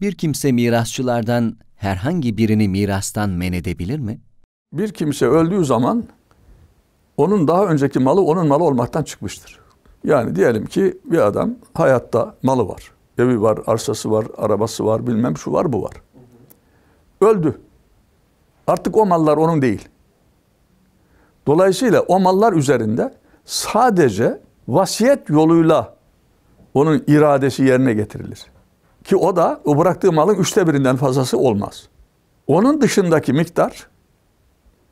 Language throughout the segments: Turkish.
Bir kimse mirasçılardan herhangi birini mirastan men edebilir mi? Bir kimse öldüğü zaman onun daha önceki malı onun malı olmaktan çıkmıştır. Yani diyelim ki bir adam hayatta malı var. Evi var, arsası var, arabası var, bilmem şu var, bu var. Öldü. Artık o mallar onun değil. Dolayısıyla o mallar üzerinde sadece vasiyet yoluyla onun iradesi yerine getirilir. Ki o da o bıraktığı malın üçte birinden fazlası olmaz. Onun dışındaki miktar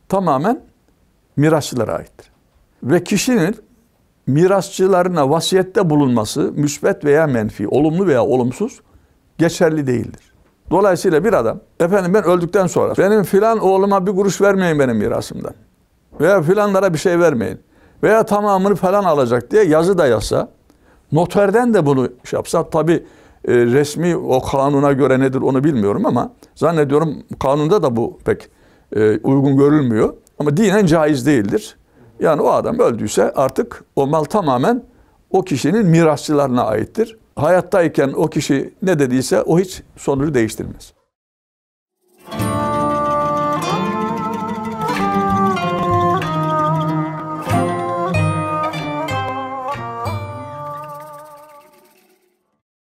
tamamen mirasçılara aittir. Ve kişinin mirasçılarına vasiyette bulunması müsbet veya menfi, olumlu veya olumsuz geçerli değildir. Dolayısıyla bir adam, efendim ben öldükten sonra benim filan oğluma bir kuruş vermeyin benim mirasımdan. Veya filanlara bir şey vermeyin. Veya tamamını falan alacak diye yazı da yazsa, noterden de bunu şey yapsa, tabi e, resmi o kanuna göre nedir onu bilmiyorum ama zannediyorum kanunda da bu pek e, uygun görülmüyor. Ama dinen caiz değildir. Yani o adam öldüyse artık o mal tamamen o kişinin mirasçılarına aittir. Hayattayken o kişi ne dediyse o hiç sonucu değiştirmez.